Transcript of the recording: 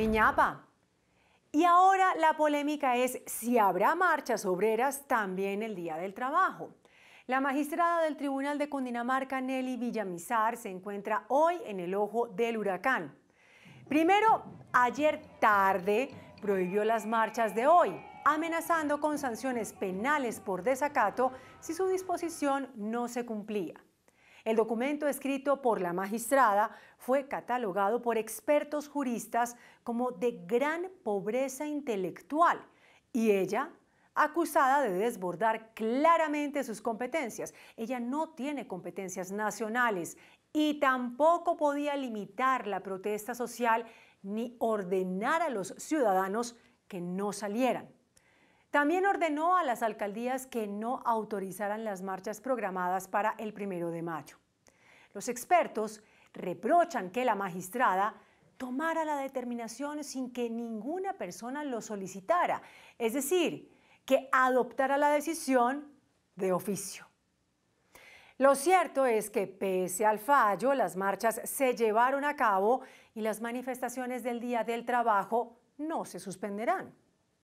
Niñapa. Y ahora la polémica es si habrá marchas obreras también el Día del Trabajo. La magistrada del Tribunal de Cundinamarca, Nelly Villamizar, se encuentra hoy en el ojo del huracán. Primero, ayer tarde prohibió las marchas de hoy, amenazando con sanciones penales por desacato si su disposición no se cumplía. El documento escrito por la magistrada fue catalogado por expertos juristas como de gran pobreza intelectual y ella acusada de desbordar claramente sus competencias. Ella no tiene competencias nacionales y tampoco podía limitar la protesta social ni ordenar a los ciudadanos que no salieran. También ordenó a las alcaldías que no autorizaran las marchas programadas para el primero de mayo. Los expertos reprochan que la magistrada tomara la determinación sin que ninguna persona lo solicitara, es decir, que adoptara la decisión de oficio. Lo cierto es que pese al fallo, las marchas se llevaron a cabo y las manifestaciones del Día del Trabajo no se suspenderán.